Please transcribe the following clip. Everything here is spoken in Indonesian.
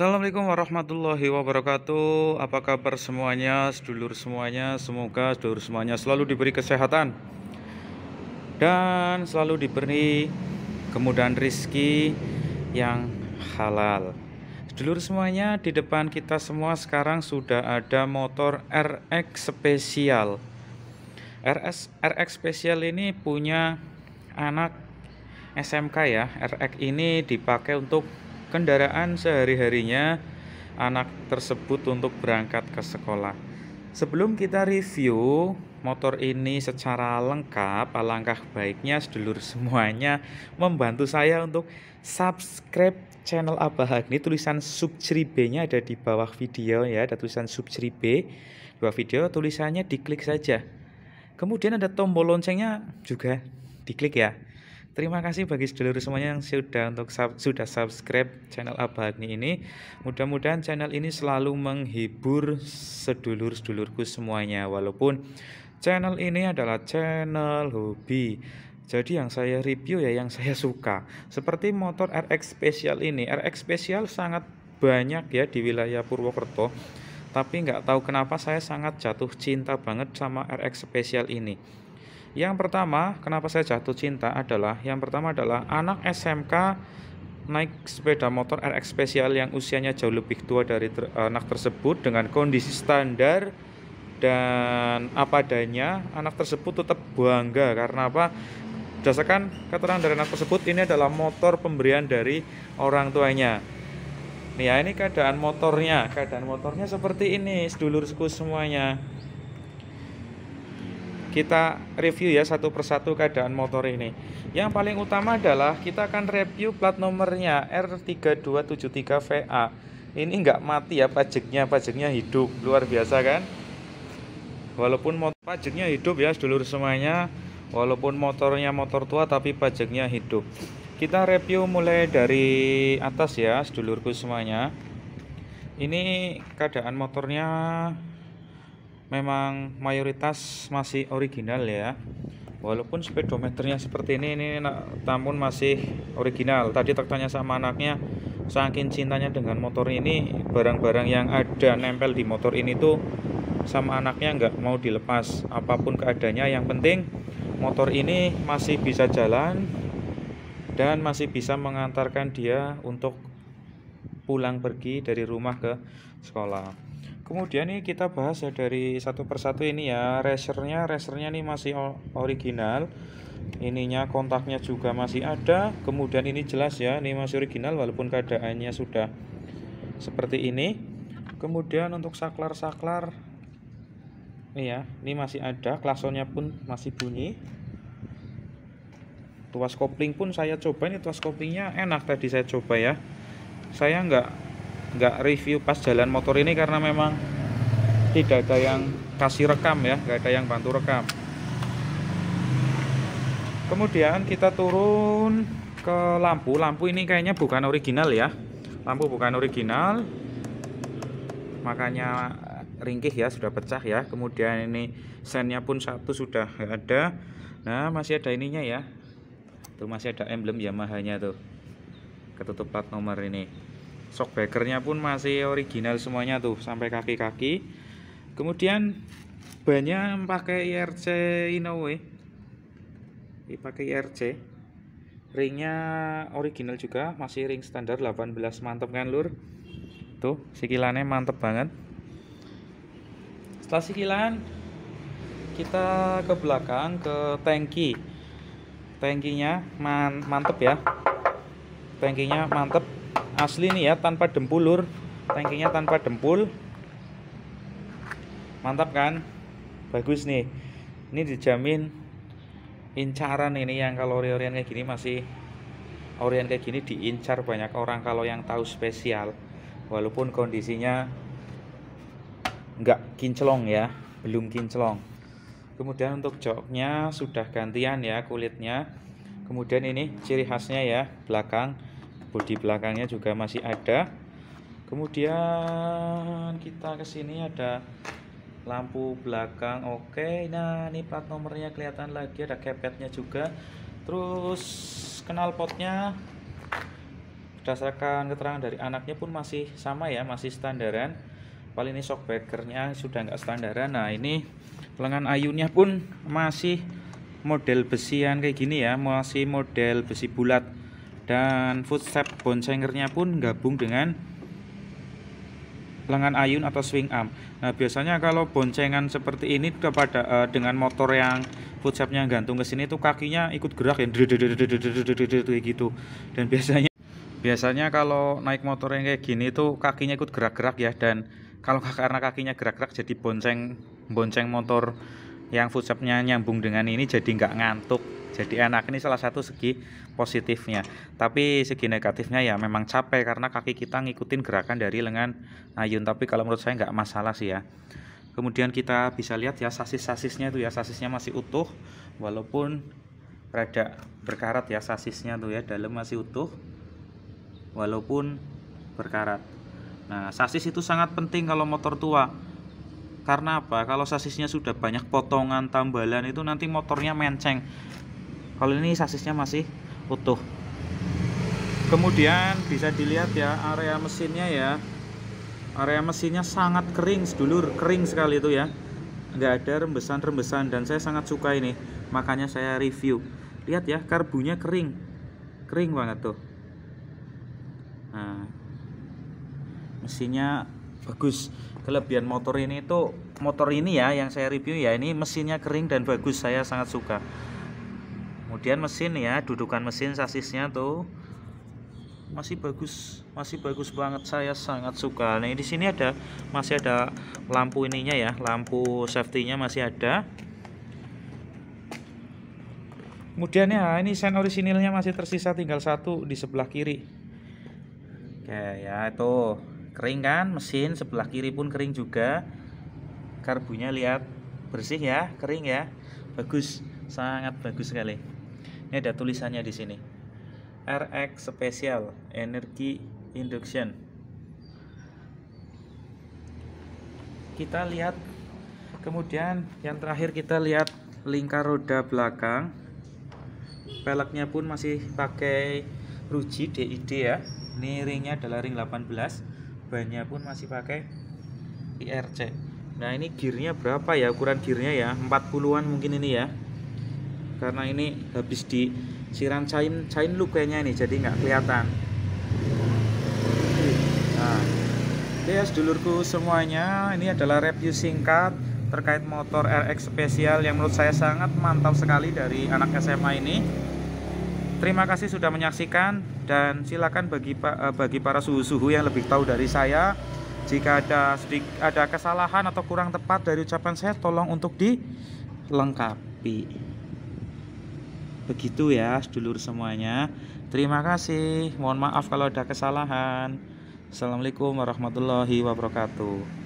Assalamualaikum warahmatullahi wabarakatuh Apa kabar semuanya, sedulur semuanya Semoga sedulur semuanya selalu diberi kesehatan Dan selalu diberi kemudahan rizki yang halal Sedulur semuanya, di depan kita semua sekarang sudah ada motor RX spesial RS, RX spesial ini punya anak SMK ya RX ini dipakai untuk kendaraan sehari-harinya anak tersebut untuk berangkat ke sekolah. Sebelum kita review motor ini secara lengkap, alangkah baiknya sedulur semuanya membantu saya untuk subscribe channel Abah Agni. Tulisan subscribe-nya ada di bawah video ya, ada tulisan subscribe. dua video tulisannya diklik saja. Kemudian ada tombol loncengnya juga diklik ya. Terima kasih bagi sedulur semuanya yang sudah untuk sub, sudah subscribe channel Abah ini. Mudah-mudahan channel ini selalu menghibur sedulur-sedulurku semuanya walaupun channel ini adalah channel hobi. Jadi yang saya review ya yang saya suka. Seperti motor RX Special ini, RX Special sangat banyak ya di wilayah Purwokerto. Tapi nggak tahu kenapa saya sangat jatuh cinta banget sama RX Special ini yang pertama, kenapa saya jatuh cinta adalah yang pertama adalah anak SMK naik sepeda motor RX spesial yang usianya jauh lebih tua dari ter, eh, anak tersebut dengan kondisi standar dan apa adanya anak tersebut tetap bangga karena apa berdasarkan keterangan dari anak tersebut ini adalah motor pemberian dari orang tuanya ya ini keadaan motornya keadaan motornya seperti ini sedulurku semuanya kita review ya satu persatu keadaan motor ini yang paling utama adalah kita akan review plat nomornya R3273VA ini nggak mati ya pajaknya pajaknya hidup luar biasa kan walaupun motor pajaknya hidup ya sedulur semuanya walaupun motornya motor tua tapi pajaknya hidup kita review mulai dari atas ya sedulurku semuanya ini keadaan motornya memang mayoritas masih original ya walaupun speedometernya seperti ini ini namun masih original tadi tertanya sama anaknya saking cintanya dengan motor ini barang-barang yang ada nempel di motor ini tuh sama anaknya nggak mau dilepas apapun keadaannya yang penting motor ini masih bisa jalan dan masih bisa mengantarkan dia untuk pulang pergi dari rumah ke sekolah kemudian nih kita bahas ya dari satu persatu ini ya resernya resernya nih masih original ininya kontaknya juga masih ada kemudian ini jelas ya ini masih original walaupun keadaannya sudah seperti ini kemudian untuk saklar-saklar ini ya ini masih ada klaksonnya pun masih bunyi tuas kopling pun saya coba ini tuas koplingnya enak tadi saya coba ya saya nggak nggak review pas jalan motor ini karena memang tidak ada yang kasih rekam ya nggak ada yang bantu rekam kemudian kita turun ke lampu lampu ini kayaknya bukan original ya lampu bukan original makanya ringkih ya sudah pecah ya kemudian ini sennya pun satu sudah ada nah masih ada ininya ya tuh masih ada emblem Yamaha nya tuh ketutup plat nomor ini shockbackernya pun masih original semuanya tuh sampai kaki-kaki kemudian bannya pakai IRC Inoue Dipakai IRC ringnya original juga masih ring standar 18 mantep kan lur tuh sikilannya mantep banget setelah sikilan kita ke belakang ke tangki tangkinya man mantep ya tangkinya mantep asli nih ya tanpa dempulur, tangkinya tanpa dempul mantap kan bagus nih ini dijamin incaran ini yang kalau orian kayak gini masih orian kayak gini diincar banyak orang kalau yang tahu spesial walaupun kondisinya nggak kinclong ya belum kinclong kemudian untuk joknya sudah gantian ya kulitnya kemudian ini ciri khasnya ya belakang bodi belakangnya juga masih ada kemudian kita ke sini ada lampu belakang oke nah ini plat nomornya kelihatan lagi ada kepetnya juga terus kenal potnya berdasarkan keterangan dari anaknya pun masih sama ya masih standaran paling ini shockbackernya nya sudah nggak standaran nah ini lengan ayunnya pun masih model besian kayak gini ya masih model besi bulat dan footstep bonsengernya pun gabung dengan lengan ayun atau swing arm. Nah, biasanya kalau boncengan seperti ini kepada uh, dengan motor yang footstepnya gantung ke sini itu kakinya ikut gerak ya gitu. Dan biasanya biasanya kalau naik motor yang kayak gini itu kakinya ikut gerak-gerak ya dan kalau karena kakinya gerak-gerak jadi bonceng bonceng motor yang footstepnya nyambung dengan ini jadi nggak ngantuk jadi enak ini salah satu segi positifnya tapi segi negatifnya ya memang capek karena kaki kita ngikutin gerakan dari lengan ayun tapi kalau menurut saya nggak masalah sih ya kemudian kita bisa lihat ya sasis-sasisnya itu ya sasisnya masih utuh walaupun rada berkarat ya sasisnya tuh ya dalam masih utuh walaupun berkarat nah sasis itu sangat penting kalau motor tua karena apa? Kalau sasisnya sudah banyak potongan tambalan itu nanti motornya menceng kalau ini sasisnya masih utuh kemudian bisa dilihat ya area mesinnya ya area mesinnya sangat kering sedulur kering sekali itu ya nggak ada rembesan-rembesan dan saya sangat suka ini makanya saya review lihat ya karbunya kering kering banget tuh nah mesinnya bagus kelebihan motor ini itu motor ini ya yang saya review ya ini mesinnya kering dan bagus saya sangat suka kemudian mesin ya dudukan mesin sasisnya tuh masih bagus masih bagus banget saya sangat suka nah di sini ada masih ada lampu ininya ya lampu safety nya masih ada kemudian ya ini sen orisinilnya masih tersisa tinggal satu di sebelah kiri oke ya itu kering kan mesin sebelah kiri pun kering juga karbunya lihat bersih ya kering ya bagus sangat bagus sekali ini ada tulisannya di sini RX Special Energy induction kita lihat kemudian yang terakhir kita lihat lingkar roda belakang peleknya pun masih pakai ruji DID ya ini ringnya adalah ring 18 bannya pun masih pakai IRC nah ini gearnya berapa ya ukuran gearnya ya 40an mungkin ini ya karena ini habis di siram cain cain lukanya ini jadi nggak kelihatan nah, oke ya sedulurku semuanya ini adalah review singkat terkait motor RX spesial yang menurut saya sangat mantap sekali dari anak SMA ini terima kasih sudah menyaksikan dan silakan bagi eh, bagi para suhu-suhu yang lebih tahu dari saya jika ada ada kesalahan atau kurang tepat dari ucapan saya tolong untuk dilengkapi begitu ya sedulur semuanya terima kasih mohon maaf kalau ada kesalahan Assalamualaikum warahmatullahi wabarakatuh